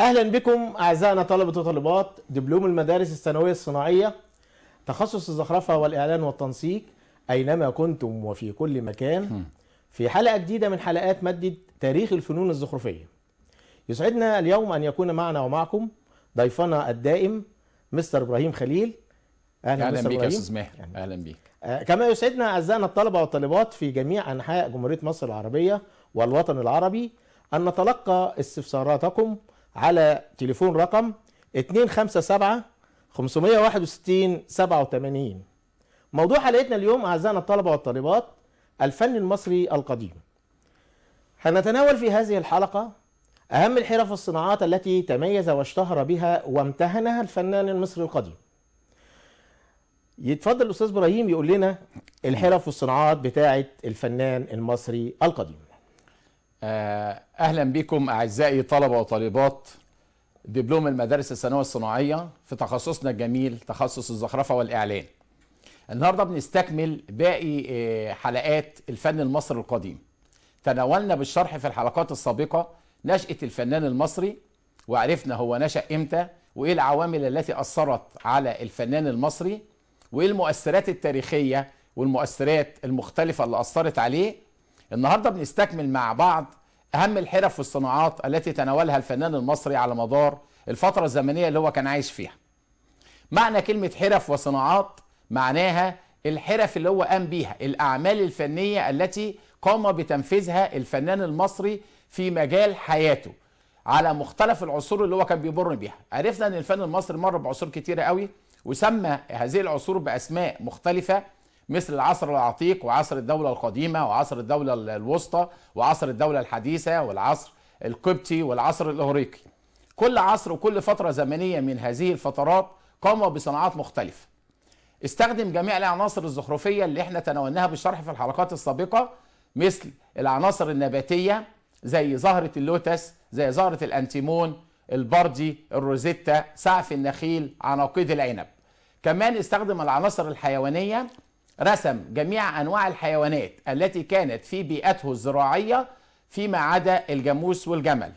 اهلا بكم اعزائنا طلبه وطالبات دبلوم المدارس الثانويه الصناعيه تخصص الزخرفه والاعلان والتنسيق اينما كنتم وفي كل مكان في حلقه جديده من حلقات ماده تاريخ الفنون الزخرفيه يسعدنا اليوم ان يكون معنا ومعكم ضيفنا الدائم مستر ابراهيم خليل اهلا, أهلا بك يا استاذ ماهر يعني اهلا بيك آه، كما يسعدنا اعزائنا الطلبه والطالبات في جميع انحاء جمهوريه مصر العربيه والوطن العربي ان نتلقى استفساراتكم على تليفون رقم 257 561 87 موضوع حلقتنا اليوم أعزائنا الطلبة والطالبات الفن المصري القديم هنتناول في هذه الحلقة أهم الحرف والصناعات التي تميز واشتهر بها وامتهنها الفنان المصري القديم يتفضل الأستاذ إبراهيم يقول لنا الحرف والصناعات بتاعة الفنان المصري القديم آه، اهلا بكم اعزائي طلبه وطالبات دبلوم المدارس الثانويه الصناعيه في تخصصنا الجميل تخصص الزخرفه والاعلان. النهارده بنستكمل باقي آه، حلقات الفن المصري القديم. تناولنا بالشرح في الحلقات السابقه نشاه الفنان المصري وعرفنا هو نشا امتى وايه العوامل التي اثرت على الفنان المصري وايه المؤثرات التاريخيه والمؤثرات المختلفه اللي اثرت عليه النهارده بنستكمل مع بعض اهم الحرف والصناعات التي تناولها الفنان المصري على مدار الفتره الزمنيه اللي هو كان عايش فيها. معنى كلمه حرف وصناعات معناها الحرف اللي هو قام بيها، الاعمال الفنيه التي قام بتنفيذها الفنان المصري في مجال حياته على مختلف العصور اللي هو كان بيمر بيها. عرفنا ان الفن المصري مر بعصور كتيره قوي وسمى هذه العصور باسماء مختلفه مثل العصر العتيق وعصر الدولة القديمة وعصر الدولة الوسطى وعصر الدولة الحديثة والعصر القبطي والعصر الأغريقي كل عصر وكل فترة زمنية من هذه الفترات قام بصناعات مختلفة استخدم جميع العناصر الزخرفية اللي احنا تناولناها بالشرح في الحلقات السابقة مثل العناصر النباتية زي زهرة اللوتس زي زهرة الأنتيمون البردي الروزيتا سعف النخيل عناقيد العنب كمان استخدم العناصر الحيوانية رسم جميع أنواع الحيوانات التي كانت في بيئته الزراعية فيما عدا الجاموس والجمل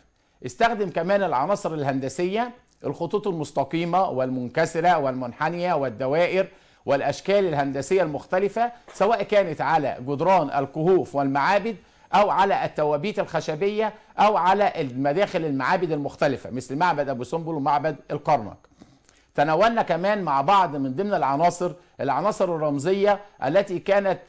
استخدم كمان العناصر الهندسية الخطوط المستقيمة والمنكسرة والمنحنية والدوائر والأشكال الهندسية المختلفة سواء كانت على جدران الكهوف والمعابد أو على التوابيت الخشبية أو على مداخل المعابد المختلفة مثل معبد أبو سنبل ومعبد الكرنك تناولنا كمان مع بعض من ضمن العناصر العناصر الرمزية التي كانت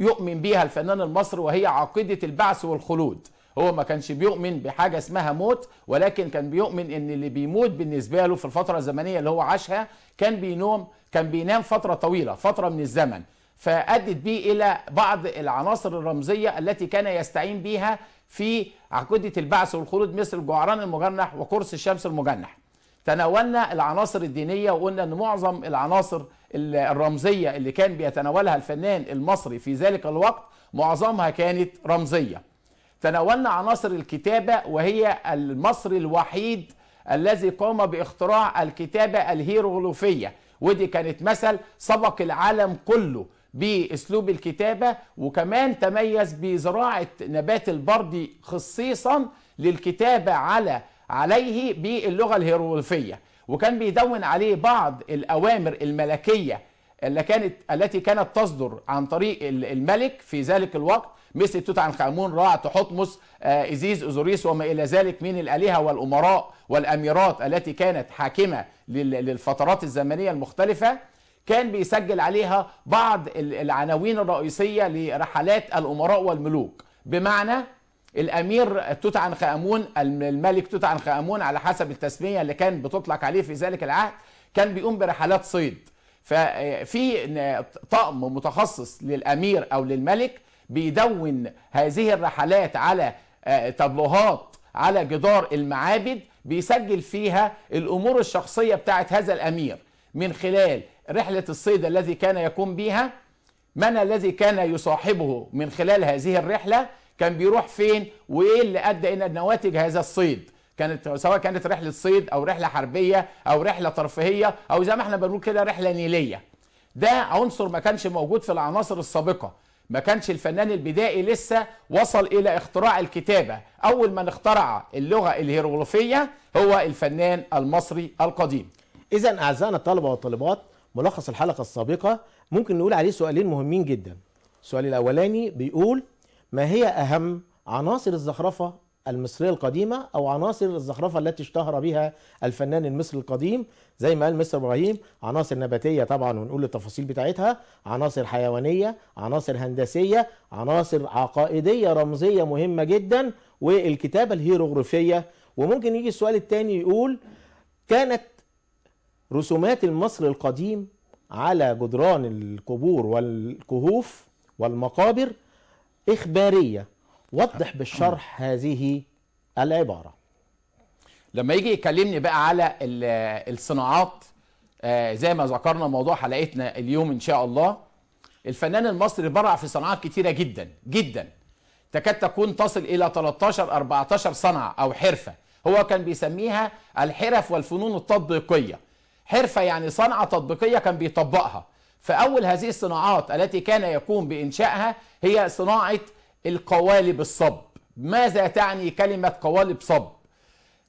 يؤمن بها الفنان المصري وهي عقيدة البعث والخلود هو ما كانش بيؤمن بحاجة اسمها موت ولكن كان بيؤمن ان اللي بيموت بالنسبة له في الفترة الزمنية اللي هو عاشها كان بينوم كان بينام فترة طويلة فترة من الزمن فأدت به إلى بعض العناصر الرمزية التي كان يستعين بها في عقيدة البعث والخلود مثل جعران المجنح وقرص الشمس المجنح تناولنا العناصر الدينية وقلنا أن معظم العناصر الرمزية اللي كان بيتناولها الفنان المصري في ذلك الوقت معظمها كانت رمزية تناولنا عناصر الكتابة وهي المصري الوحيد الذي قام باختراع الكتابة الهيروغليفية ودي كانت مثل سبق العالم كله باسلوب الكتابه وكمان تميز بزراعه نبات البردي خصيصا للكتابه على عليه باللغة الهيروغليفية وكان بيدون عليه بعض الأوامر الملكية اللي كانت التي كانت تصدر عن طريق الملك في ذلك الوقت مثل توت عنخ امون راع تحتمس آه، ازيز اوزوريس وما الى ذلك من الالهه والامراء والاميرات التي كانت حاكمه للفترات الزمنيه المختلفه كان بيسجل عليها بعض العناوين الرئيسيه لرحلات الامراء والملوك بمعنى الامير توت عنخ امون الملك توت عنخ امون على حسب التسميه اللي كان بتطلق عليه في ذلك العهد كان بيقوم برحلات صيد ففي طقم متخصص للامير او للملك بيدون هذه الرحلات على آه، تابلوهات على جدار المعابد بيسجل فيها الامور الشخصيه بتاعه هذا الامير من خلال رحله الصيد الذي كان يقوم بها من الذي كان يصاحبه من خلال هذه الرحله كان بيروح فين وايه اللي ادى الى نواتج هذا الصيد كانت سواء كانت رحله صيد او رحله حربيه او رحله ترفيهيه او زي ما احنا بنقول كده رحله نيليه ده عنصر ما كانش موجود في العناصر السابقه ما كانش الفنان البدائي لسه وصل الى اختراع الكتابه اول من اخترع اللغه الهيروغليفيه هو الفنان المصري القديم اذا اعزائنا الطلبه والطالبات ملخص الحلقه السابقه ممكن نقول عليه سؤالين مهمين جدا السؤال الاولاني بيقول ما هي أهم عناصر الزخرفة المصرية القديمة أو عناصر الزخرفة التي اشتهر بها الفنان المصري القديم زي ما قال مستر إبراهيم عناصر نباتية طبعا ونقول التفاصيل بتاعتها عناصر حيوانية عناصر هندسية عناصر عقائدية رمزية مهمة جدا والكتابة الهيروغرافية وممكن يجي السؤال الثاني يقول كانت رسومات المصري القديم على جدران القبور والكهوف والمقابر إخبارية وضح بالشرح هذه العبارة لما يجي يكلمني بقى على الصناعات آه، زي ما ذكرنا موضوع حلقتنا اليوم إن شاء الله الفنان المصري برع في صناعات كتيرة جدا جدا تكاد تكون تصل إلى 13-14 صنعة أو حرفة هو كان بيسميها الحرف والفنون التطبيقية حرفة يعني صنعة تطبيقية كان بيطبقها فأول هذه الصناعات التي كان يقوم بإنشائها هي صناعة القوالب الصب ماذا تعني كلمة قوالب صب؟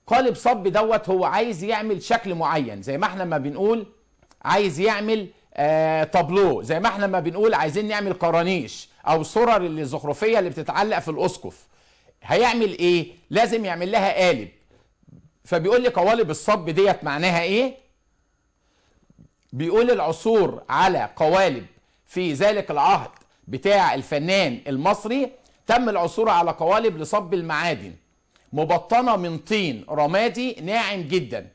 قالب صب دوت هو عايز يعمل شكل معين زي ما احنا ما بنقول عايز يعمل آه طابلو زي ما احنا ما بنقول عايزين نعمل قرانيش او سرر الزخرفيه اللي بتتعلق في الاسقف هيعمل ايه لازم يعمل لها قالب فبيقول لي قوالب الصب ديت معناها ايه بيقول العثور على قوالب في ذلك العهد بتاع الفنان المصري تم العثور على قوالب لصب المعادن مبطنه من طين رمادي ناعم جدا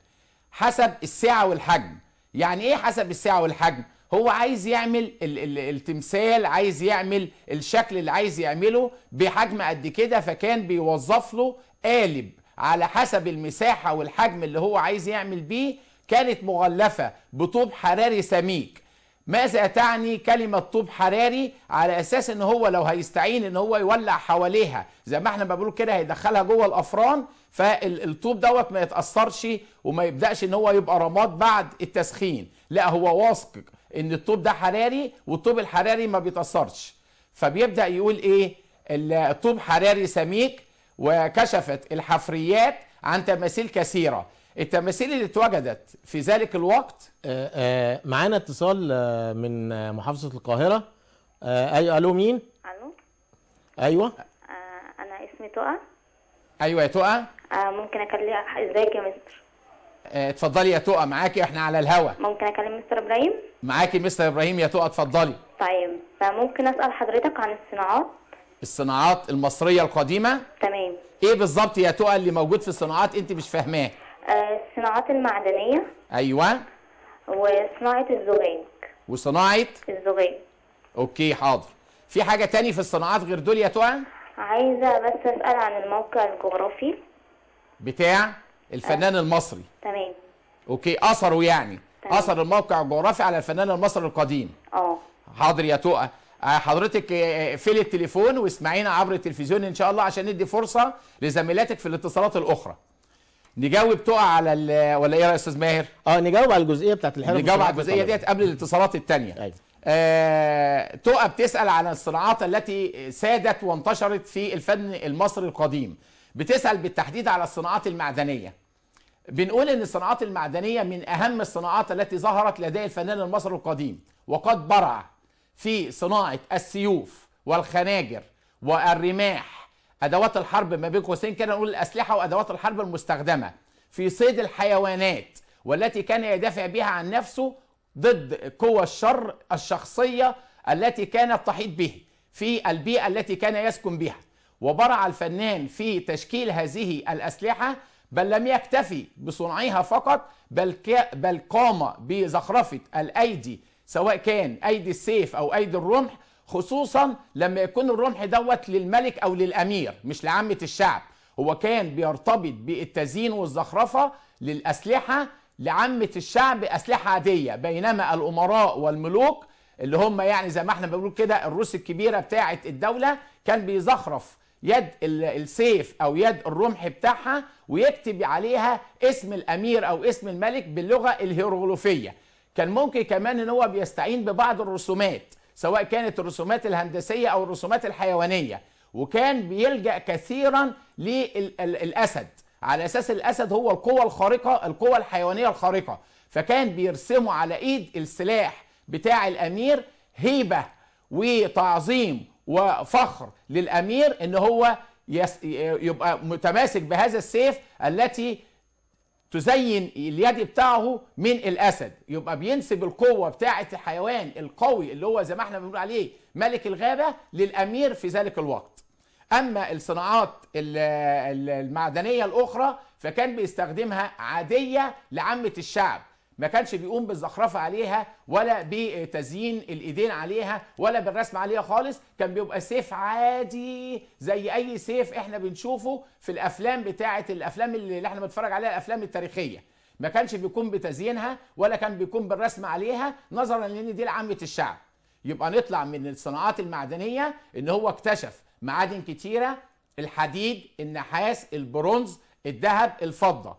حسب السعه والحجم يعني ايه حسب السعه والحجم هو عايز يعمل ال ال التمثال عايز يعمل الشكل اللي عايز يعمله بحجم قد كده فكان بيوظف له قالب على حسب المساحه والحجم اللي هو عايز يعمل بيه كانت مغلفة بطوب حراري سميك ماذا تعني كلمة طوب حراري على أساس إن هو لو هيستعين إن هو يولع حواليها زي ما احنا بنقول كده هيدخلها جوه الأفران فالطوب دوت ما يتأثرش وما يبدأش إن هو يبقى رماد بعد التسخين لا هو واثق إن الطوب ده حراري والطوب الحراري ما بيتأثرش فبيبدأ يقول إيه الطوب حراري سميك وكشفت الحفريات عن تماثيل كثيرة التماثيل اللي اتوجدت في ذلك الوقت آه، آه، معانا اتصال آه، من محافظه القاهره ايوه الو مين الو ايوه انا اسمي تقى ايوه يا تقى ممكن اكلم ازيك يا مستر اتفضلي يا تقى معاكي احنا على الهوا ممكن اكلم مستر ابراهيم معاكي مستر ابراهيم يا تقى اتفضلي طيب فممكن اسال حضرتك عن الصناعات الصناعات المصريه القديمه تمام ايه بالظبط يا تقى اللي موجود في الصناعات انت مش فاهماه آه، الصناعات المعدنية أيوة وصناعة الزجاج وصناعة الزجاج أوكي حاضر في حاجة تاني في الصناعات غير دول يا تقى؟ عايزة بس أسأل عن الموقع الجغرافي بتاع الفنان أه. المصري تمام أوكي أثره يعني تمام. أثر الموقع الجغرافي على الفنان المصري القديم اه حاضر يا تقى آه، حضرتك آه، في التليفون واسمعينا عبر التلفزيون ان شاء الله عشان ندي فرصه لزميلاتك في الاتصالات الاخرى نجاوب تقع على ولا ايه يا استاذ ماهر؟ اه نجاوب على الجزئيه بتاعت الحرب نجاوب على الجزئيه ديت قبل الاتصالات الثانيه ايوه آه، تقى بتسأل عن الصناعات التي سادت وانتشرت في الفن المصري القديم بتسأل بالتحديد على الصناعات المعدنية بنقول ان الصناعات المعدنية من اهم الصناعات التي ظهرت لدى الفنان المصري القديم وقد برع في صناعة السيوف والخناجر والرماح ادوات الحرب ما بين قوسين كده نقول الاسلحه وادوات الحرب المستخدمه في صيد الحيوانات والتي كان يدافع بها عن نفسه ضد قوى الشر الشخصيه التي كانت تحيط به في البيئه التي كان يسكن بها وبرع الفنان في تشكيل هذه الاسلحه بل لم يكتفي بصنعها فقط بل بل قام بزخرفه الايدي سواء كان ايدي السيف او ايدي الرمح خصوصا لما يكون الرمح دوت للملك او للامير مش لعامه الشعب هو كان بيرتبط بالتزيين والزخرفه للاسلحه لعامه الشعب اسلحه عاديه بينما الامراء والملوك اللي هم يعني زي ما احنا بنقول كده الروس الكبيره بتاعه الدوله كان بيزخرف يد السيف او يد الرمح بتاعها ويكتب عليها اسم الامير او اسم الملك باللغه الهيروغليفيه كان ممكن كمان ان هو بيستعين ببعض الرسومات سواء كانت الرسومات الهندسية أو الرسومات الحيوانية وكان بيلجأ كثيرا للأسد على أساس الأسد هو القوة الخارقة القوة الحيوانية الخارقة فكان بيرسموا على إيد السلاح بتاع الأمير هيبة وتعظيم وفخر للأمير إن هو يبقى متماسك بهذا السيف التي تزين اليد بتاعه من الاسد يبقى بينسب القوه بتاعه الحيوان القوي اللي هو زي ما احنا بنقول عليه ملك الغابه للامير في ذلك الوقت اما الصناعات المعدنيه الاخرى فكان بيستخدمها عاديه لعامه الشعب ما كانش بيقوم بالزخرفه عليها ولا بتزيين الايدين عليها ولا بالرسم عليها خالص كان بيبقى سيف عادي زي اي سيف احنا بنشوفه في الافلام بتاعه الافلام اللي احنا بنتفرج عليها الافلام التاريخيه ما كانش بيقوم بتزيينها ولا كان بيقوم بالرسم عليها نظرا لان دي لعامه الشعب يبقى نطلع من الصناعات المعدنيه ان هو اكتشف معادن كتيره الحديد النحاس البرونز الذهب الفضه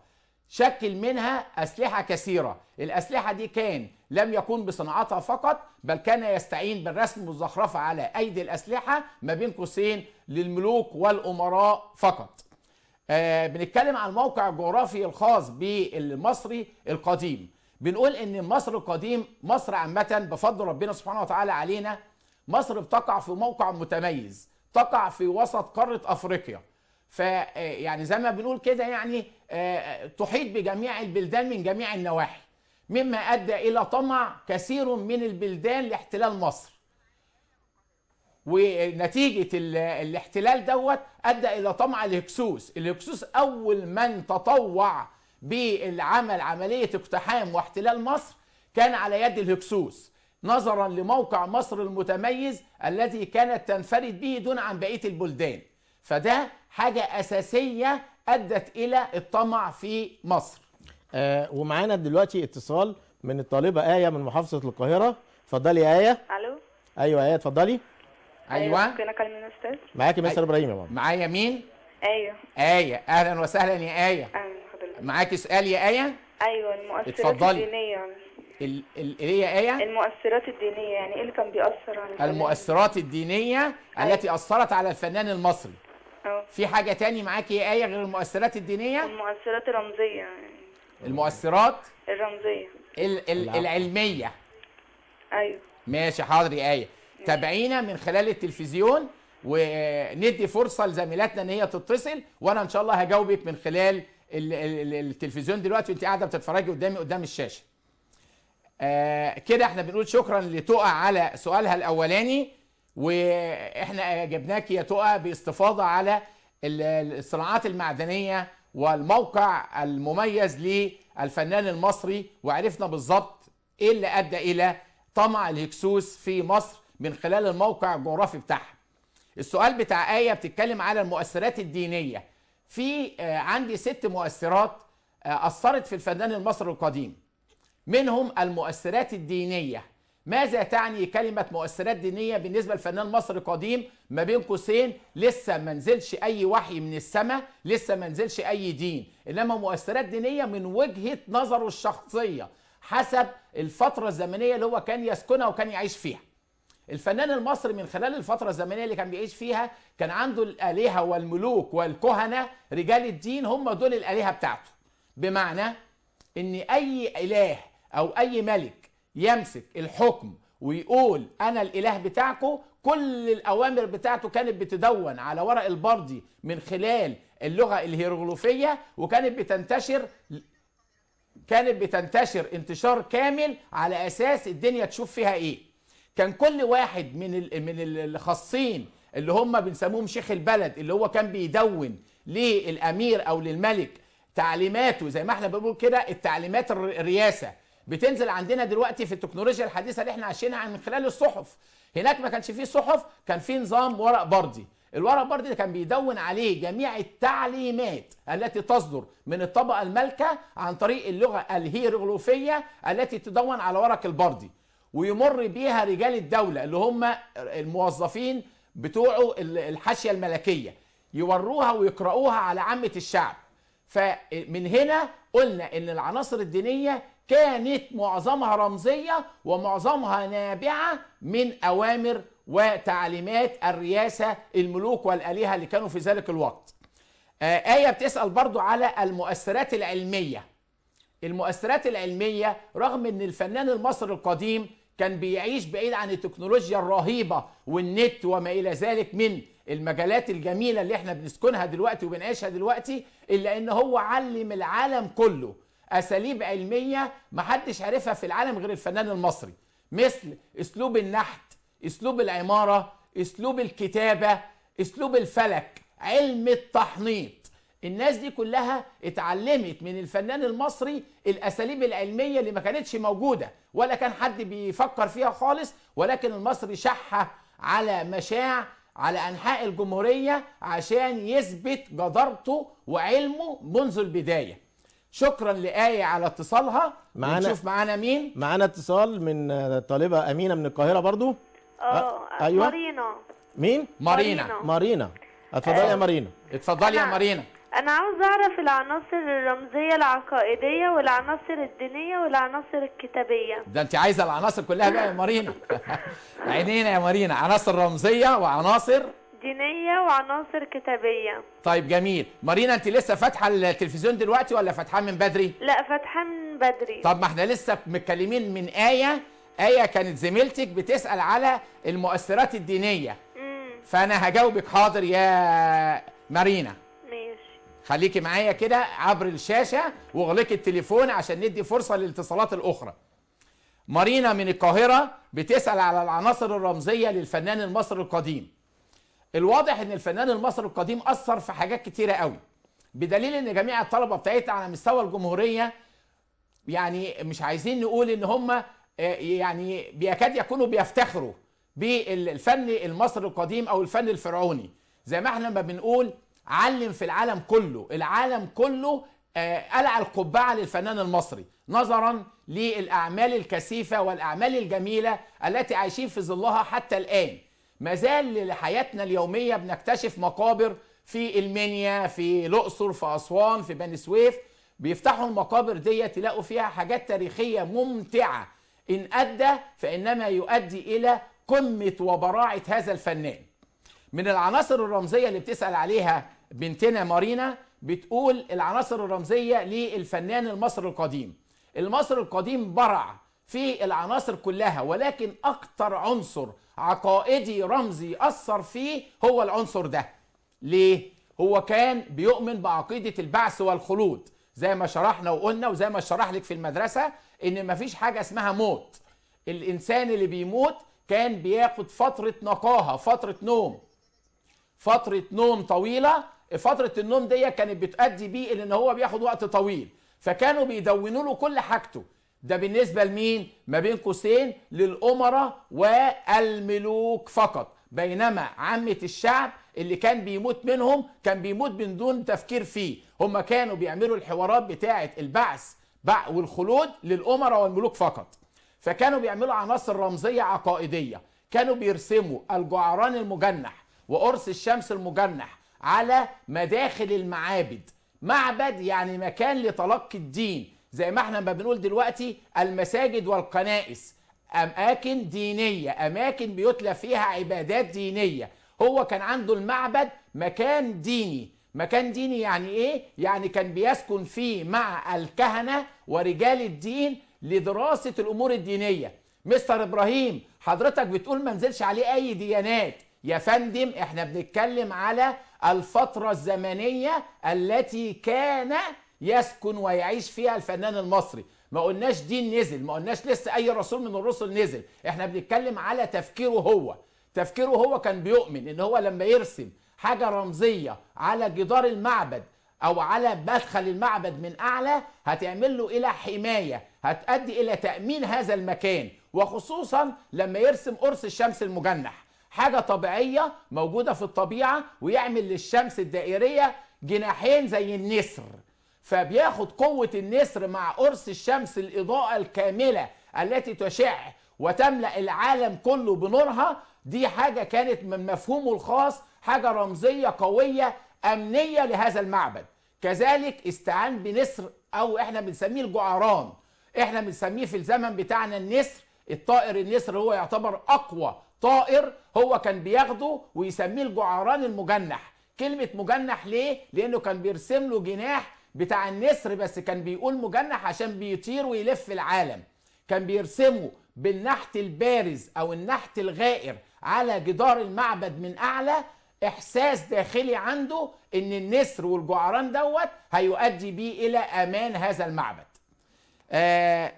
شكل منها أسلحة كثيرة الأسلحة دي كان لم يكن بصناعتها فقط بل كان يستعين بالرسم والزخرفة على أيدي الأسلحة ما بين قوسين للملوك والأمراء فقط آه بنتكلم عن الموقع الجغرافي الخاص بالمصري القديم بنقول ان مصر القديم مصر عامة بفضل ربنا سبحانه وتعالى علينا مصر بتقع في موقع متميز تقع في وسط قارة افريقيا فيعني آه، زي ما بنقول كده يعني آه، آه، تحيط بجميع البلدان من جميع النواحي مما ادى الى طمع كثير من البلدان لاحتلال مصر ونتيجه الاحتلال دوت ادى الى طمع الهكسوس الهكسوس اول من تطوع بالعمل عمليه اقتحام واحتلال مصر كان على يد الهكسوس نظرا لموقع مصر المتميز الذي كانت تنفرد به دون عن بقيه البلدان فده حاجه اساسيه ادت الى الطمع في مصر آه ومعانا دلوقتي اتصال من الطالبه ايه من محافظه القاهره اتفضلي يا ايه الو ايوه ايه اتفضلي ايوه ممكن أيوة، اكلم الاستاذ معاكي مستر أيوة. ابراهيم يا ماما معايا مين ايه ايه اهلا وسهلا يا ايه اهلا بحضرتك معاكي سؤال يا ايه ايوه المؤثرات اتفضلي. الدينيه ال ال ايه يا ايه المؤثرات الدينيه يعني ايه اللي كان بيأثر على المؤثرات الدينيه أيوة. التي اثرت على الفنان المصري اه. في حاجه تاني معاكي يا ايه غير المؤثرات الدينيه المؤثرات الرمزيه يعني. المؤثرات الرمزيه ال ال العلميه ايوه ماشي حاضر يا ايه تابعينا من خلال التلفزيون وندي فرصه لزميلاتنا ان هي تتصل وانا ان شاء الله هجاوبك من خلال التلفزيون دلوقتي وانت قاعده بتتفرجي قدامي قدام الشاشه آه كده احنا بنقول شكرا لتقع على سؤالها الاولاني واحنا جبناك يا تقى باستفاضه على الصناعات المعدنيه والموقع المميز للفنان المصري وعرفنا بالظبط ايه اللي ادى الى طمع الهكسوس في مصر من خلال الموقع الجغرافي بتاعها. السؤال بتاع ايه بتتكلم على المؤثرات الدينيه. في آه، عندي ست مؤثرات آه، اثرت في الفنان المصري القديم. منهم المؤثرات الدينيه ماذا تعني كلمة مؤثرات دينية بالنسبة للفنان المصري القديم ما بين قوسين لسه ما نزلش أي وحي من السماء لسه ما نزلش أي دين إنما مؤثرات دينية من وجهة نظره الشخصية حسب الفترة الزمنية اللي هو كان يسكنها وكان يعيش فيها الفنان المصري من خلال الفترة الزمنية اللي كان بيعيش فيها كان عنده الآلهة والملوك والكهنة رجال الدين هم دول الآلهة بتاعته بمعنى إن أي إله أو أي ملك يمسك الحكم ويقول انا الاله بتاعكم كل الاوامر بتاعته كانت بتدون على ورق البردي من خلال اللغه الهيروغليفيه وكانت بتنتشر كانت بتنتشر انتشار كامل على اساس الدنيا تشوف فيها ايه كان كل واحد من من الخاصين اللي هم بنسموهم شيخ البلد اللي هو كان بيدون للامير او للملك تعليماته زي ما احنا بنقول كده التعليمات الرياسه بتنزل عندنا دلوقتي في التكنولوجيا الحديثه اللي احنا عايشينها من خلال الصحف هناك ما كانش فيه صحف كان فيه نظام ورق بردي الورق بردي ده كان بيدون عليه جميع التعليمات التي تصدر من الطبقه المالكه عن طريق اللغه الهيروغليفيه التي تدون على ورق البردي ويمر بيها رجال الدوله اللي هم الموظفين بتوع الحاشيه الملكيه يوروها ويقرأوها على عامه الشعب فمن هنا قلنا ان العناصر الدينيه كانت معظمها رمزية ومعظمها نابعة من أوامر وتعليمات الرياسة الملوك والآلهة اللي كانوا في ذلك الوقت آه، آية بتسأل برضو على المؤثرات العلمية المؤثرات العلمية رغم أن الفنان المصري القديم كان بيعيش بعيد عن التكنولوجيا الرهيبة والنت وما إلى ذلك من المجالات الجميلة اللي احنا بنسكنها دلوقتي وبنعيشها دلوقتي إلا أن هو علم العالم كله اساليب علميه محدش عارفها في العالم غير الفنان المصري مثل اسلوب النحت اسلوب العماره اسلوب الكتابه اسلوب الفلك علم التحنيط الناس دي كلها اتعلمت من الفنان المصري الاساليب العلميه اللي ما كانتش موجوده ولا كان حد بيفكر فيها خالص ولكن المصري شحها على مشاع على انحاء الجمهوريه عشان يثبت جدارته وعلمه منذ البدايه شكرا لآية على اتصالها معانا نشوف معانا مين معانا اتصال من آه، طالبة أمينة من القاهرة برضو اه, آه، ايوه مارينا مين مارينا مارينا اتفضلي يا مارينا اتفضلي يا آه. مارينا انا عاوز اعرف العناصر الرمزيه العقائديه والعناصر الدينيه والعناصر الكتابيه ده انت عايزه العناصر كلها بقى يا مارينا عينينا يا مارينا عناصر رمزيه وعناصر دينية وعناصر كتابية طيب جميل مارينا انت لسه فاتحة التلفزيون دلوقتي ولا فاتحة من بدري؟ لا فاتحة من بدري طب ما احنا لسه متكلمين من آية آية كانت زميلتك بتسأل على المؤثرات الدينية فأنا هجاوبك حاضر يا مارينا ماشي خليكي معايا كده عبر الشاشة واغلقي التليفون عشان ندي فرصة للاتصالات الأخرى مارينا من القاهرة بتسأل على العناصر الرمزية للفنان المصري القديم الواضح ان الفنان المصري القديم اثر في حاجات كتيره قوي بدليل ان جميع الطلبه بتاعتنا على مستوى الجمهوريه يعني مش عايزين نقول ان هم آه، يعني بيكاد يكونوا بيفتخروا بالفن المصري القديم او الفن الفرعوني زي ما احنا ما بنقول علم في العالم كله العالم كله آه، قلع القبعه للفنان المصري نظرا للاعمال الكثيفه والاعمال الجميله التي عايشين في ظلها حتى الان ما زال لحياتنا اليوميه بنكتشف مقابر في المنيا في الاقصر في اسوان في بني سويف بيفتحوا المقابر دي تلاقوا فيها حاجات تاريخيه ممتعه ان ادى فانما يؤدي الى قمه وبراعه هذا الفنان من العناصر الرمزيه اللي بتسال عليها بنتنا مارينا بتقول العناصر الرمزيه للفنان المصري القديم المصري القديم برع في العناصر كلها ولكن اكتر عنصر عقائدي رمزي اثر فيه هو العنصر ده ليه هو كان بيؤمن بعقيده البعث والخلود زي ما شرحنا وقلنا وزي ما شرح لك في المدرسه ان مفيش حاجه اسمها موت الانسان اللي بيموت كان بياخد فتره نقاهه فتره نوم فتره نوم طويله فتره النوم دي كانت بتؤدي بيه ان هو بياخد وقت طويل فكانوا بيدونوا له كل حاجته ده بالنسبه لمين ما بين قوسين للامراء والملوك فقط بينما عامه الشعب اللي كان بيموت منهم كان بيموت من دون تفكير فيه هم كانوا بيعملوا الحوارات بتاعه البعث والخلود للامراء والملوك فقط فكانوا بيعملوا عناصر رمزيه عقائديه كانوا بيرسموا الجعران المجنح وقرص الشمس المجنح على مداخل المعابد معبد يعني مكان لتلقي الدين زي ما احنا ما بنقول دلوقتي المساجد والقنائس اماكن دينيه اماكن بيتلى فيها عبادات دينيه هو كان عنده المعبد مكان ديني مكان ديني يعني ايه يعني كان بيسكن فيه مع الكهنه ورجال الدين لدراسه الامور الدينيه مستر ابراهيم حضرتك بتقول ما نزلش عليه اي ديانات يا فندم احنا بنتكلم على الفتره الزمنيه التي كان يسكن ويعيش فيها الفنان المصري ما قلناش دين نزل ما قلناش لسه اي رسول من الرسل نزل احنا بنتكلم على تفكيره هو تفكيره هو كان بيؤمن ان هو لما يرسم حاجه رمزيه على جدار المعبد او على مدخل المعبد من اعلى هتعمل له الى حمايه هتؤدي الى تامين هذا المكان وخصوصا لما يرسم قرص الشمس المجنح حاجه طبيعيه موجوده في الطبيعه ويعمل للشمس الدائريه جناحين زي النسر فبياخد قوة النسر مع قرص الشمس الإضاءة الكاملة التي تشع وتملأ العالم كله بنورها دي حاجة كانت من مفهومه الخاص حاجة رمزية قوية أمنية لهذا المعبد كذلك استعان بنسر أو إحنا بنسميه الجعران إحنا بنسميه في الزمن بتاعنا النسر الطائر النسر هو يعتبر أقوى طائر هو كان بياخده ويسميه الجعران المجنح كلمة مجنح ليه؟ لأنه كان بيرسم له جناح بتاع النسر بس كان بيقول مجنح عشان بيطير ويلف العالم كان بيرسمه بالنحت البارز او النحت الغائر على جدار المعبد من اعلى احساس داخلي عنده ان النسر والجعران دوت هيؤدي بيه الى امان هذا المعبد آه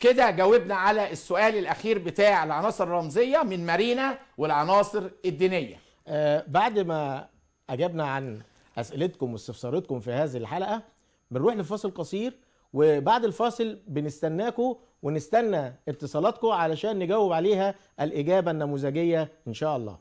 كده جاوبنا على السؤال الاخير بتاع العناصر الرمزيه من مارينا والعناصر الدينيه آه بعد ما اجبنا عن اسئلتكم واستفساراتكم في هذه الحلقه بنروح لفاصل قصير وبعد الفاصل بنستناكم ونستنى اتصالاتكم علشان نجاوب عليها الإجابة النموذجية إن شاء الله.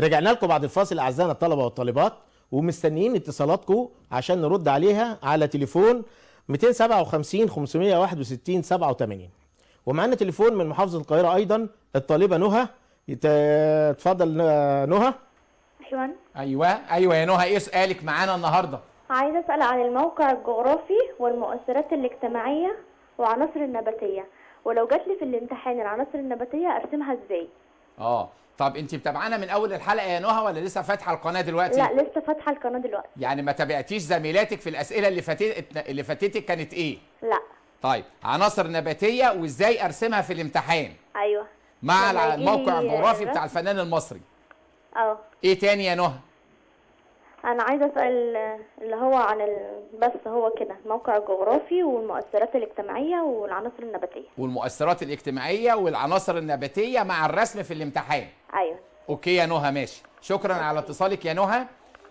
رجعنا لكم بعد الفاصل اعزائنا الطلبه والطالبات ومستنيين اتصالاتكم عشان نرد عليها على تليفون 257 561 87 ومعانا تليفون من محافظه القاهره ايضا الطالبه نهى اتفضل نهى ايوه ايوه ايوه يا نهى ايه سؤالك معانا النهارده عايزه اسال عن الموقع الجغرافي والمؤثرات الاجتماعيه وعناصر النباتيه ولو جات لي في الامتحان العناصر النباتيه ارسمها ازاي اه طب انت متابعانا من اول الحلقه يا نهى ولا لسه فاتحه القناه دلوقتي؟ لا لسه فاتحه القناه دلوقتي يعني ما تابعتيش زميلاتك في الاسئله اللي فاتت اللي فاتتك كانت ايه؟ لا طيب عناصر نباتيه وازاي ارسمها في الامتحان؟ ايوه مع الموقع الجغرافي بتاع الفنان المصري اه ايه تاني يا نهى؟ انا عايزه اسال اللي هو عن ال... بس هو كده الموقع الجغرافي والمؤثرات الاجتماعيه والعناصر النباتيه والمؤثرات الاجتماعيه والعناصر النباتيه مع الرسم في الامتحان ايوه اوكي يا نهى ماشي شكرا على اتصالك يا نهى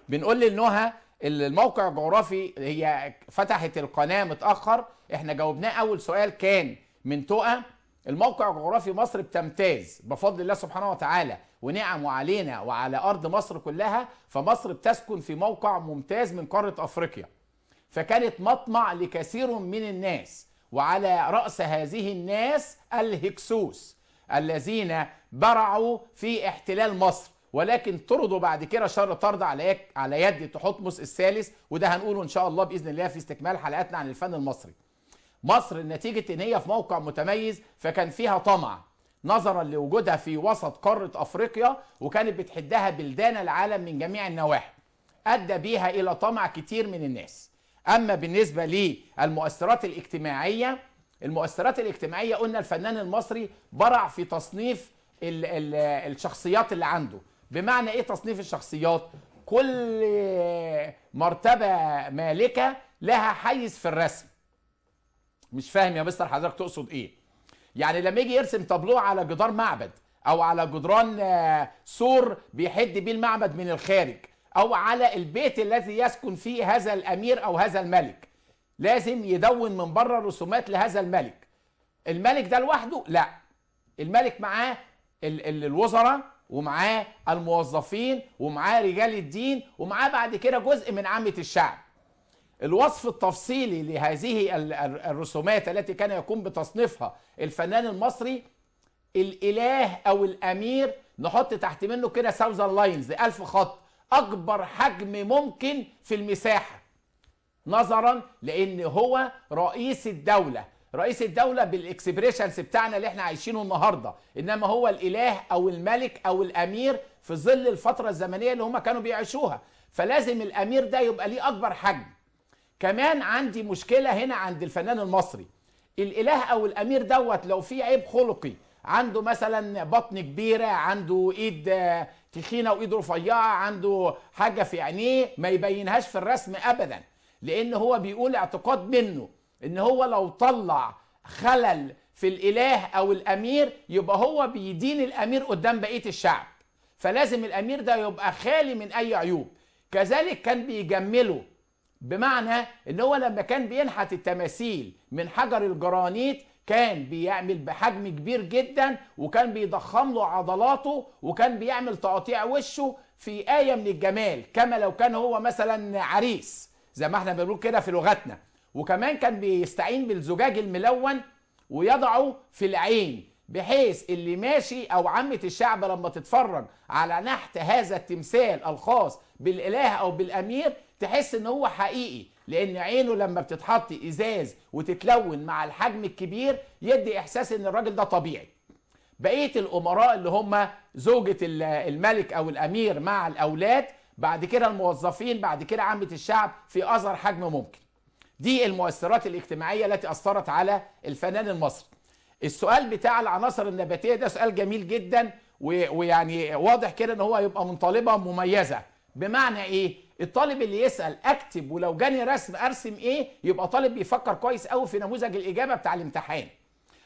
بنقول لنهى الموقع الجغرافي هي فتحت القناه متاخر احنا جاوبناه اول سؤال كان من توأم الموقع الجغرافي مصر بتمتاز بفضل الله سبحانه وتعالى ونعم علينا وعلى أرض مصر كلها فمصر بتسكن في موقع ممتاز من قارة أفريقيا فكانت مطمع لكثير من الناس وعلى رأس هذه الناس الهكسوس الذين برعوا في احتلال مصر ولكن طردوا بعد كده شر طرد على على يد تحتمس الثالث وده هنقوله ان شاء الله باذن الله في استكمال حلقاتنا عن الفن المصري. مصر نتيجه ان هي في موقع متميز فكان فيها طمع نظرا لوجودها في وسط قاره افريقيا وكانت بتحدها بلدان العالم من جميع النواحي ادى بيها الى طمع كتير من الناس اما بالنسبه للمؤثرات الاجتماعيه المؤثرات الاجتماعيه قلنا الفنان المصري برع في تصنيف الـ الـ الشخصيات اللي عنده بمعنى ايه تصنيف الشخصيات كل مرتبه مالكه لها حيز في الرسم مش فاهم يا مستر حضرتك تقصد ايه يعني لما يجي يرسم تابلوه على جدار معبد او على جدران آه، سور بيحد بيه المعبد من الخارج او على البيت الذي يسكن فيه هذا الامير او هذا الملك لازم يدون من بره رسومات لهذا الملك الملك ده لوحده لا الملك معاه ال ال الوزراء ومعاه الموظفين ومعاه رجال الدين ومعاه بعد كده جزء من عامه الشعب الوصف التفصيلي لهذه الرسومات التي كان يقوم بتصنيفها الفنان المصري الاله او الامير نحط تحت منه كده ساوزن لاينز 1000 خط اكبر حجم ممكن في المساحه نظرا لان هو رئيس الدوله رئيس الدوله بالاكسبريشنز بتاعنا اللي احنا عايشينه النهارده انما هو الاله او الملك او الامير في ظل الفتره الزمنيه اللي هم كانوا بيعيشوها فلازم الامير ده يبقى ليه اكبر حجم كمان عندي مشكله هنا عند الفنان المصري الاله او الامير دوت لو في عيب خلقي عنده مثلا بطن كبيره عنده ايد آه، تخينه وايد رفيعه عنده حاجه في عينيه ما يبينهاش في الرسم ابدا لان هو بيقول اعتقاد منه ان هو لو طلع خلل في الاله او الامير يبقى هو بيدين الامير قدام بقيه الشعب فلازم الامير ده يبقى خالي من اي عيوب كذلك كان بيجمله بمعنى ان هو لما كان بينحت التماثيل من حجر الجرانيت كان بيعمل بحجم كبير جدا وكان بيضخم له عضلاته وكان بيعمل تقطيع وشه في آية من الجمال كما لو كان هو مثلا عريس زي ما احنا بنقول كده في لغتنا وكمان كان بيستعين بالزجاج الملون ويضعه في العين بحيث اللي ماشي او عامة الشعب لما تتفرج على نحت هذا التمثال الخاص بالاله او بالامير تحس ان هو حقيقي لان عينه لما بتتحط ازاز وتتلون مع الحجم الكبير يدي احساس ان الراجل ده طبيعي بقيه الامراء اللي هم زوجه الملك او الامير مع الاولاد بعد كده الموظفين بعد كده عامه الشعب في اصغر حجم ممكن دي المؤثرات الاجتماعيه التي اثرت على الفنان المصري السؤال بتاع العناصر النباتيه ده سؤال جميل جدا ويعني واضح كده ان هو هيبقى طالبه مميزه بمعنى ايه الطالب اللي يسال اكتب ولو جاني رسم ارسم ايه يبقى طالب بيفكر كويس قوي في نموذج الاجابه بتاع الامتحان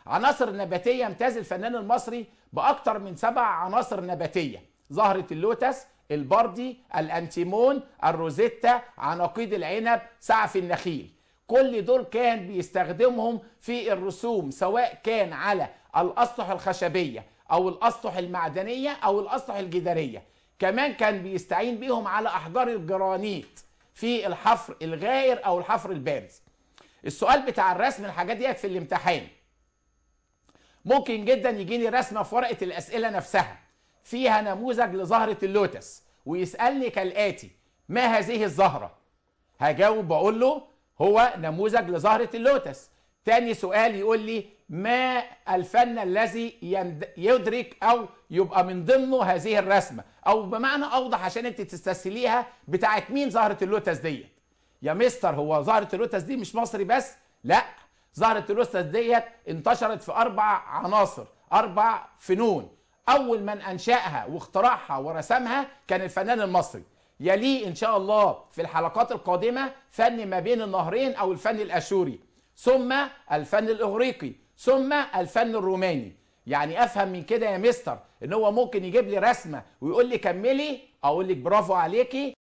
عناصر نباتيه امتاز الفنان المصري باكتر من سبع عناصر نباتيه زهره اللوتس البردي الانتيمون الروزيتا عناقيد العنب سعف النخيل كل دول كان بيستخدمهم في الرسوم سواء كان على الاسطح الخشبيه او الاسطح المعدنيه او الاسطح الجداريه كمان كان بيستعين بيهم على احجار الجرانيت في الحفر الغائر او الحفر البارز السؤال بتاع الرسم الحاجات ديت في الامتحان ممكن جدا يجيني رسمه في ورقه الاسئله نفسها فيها نموذج لزهره اللوتس ويسالني كالاتي ما هذه الزهره هجاوب بقول له هو نموذج لزهره اللوتس تاني سؤال يقول لي ما الفن الذي يدرك او يبقى من ضمنه هذه الرسمه او بمعنى اوضح عشان انت تستسهليها بتاعت مين زهره اللوتس ديت يا مستر هو زهره اللوتس دي مش مصري بس لا زهره اللوتس ديت انتشرت في اربع عناصر اربع فنون اول من انشاها واخترعها ورسمها كان الفنان المصري يليه ان شاء الله في الحلقات القادمه فن ما بين النهرين او الفن الاشوري ثم الفن الاغريقي ثم الفن الروماني يعني افهم من كده يا مستر ان هو ممكن يجيب لي رسمه ويقول لي كملي اقول لك برافو عليكي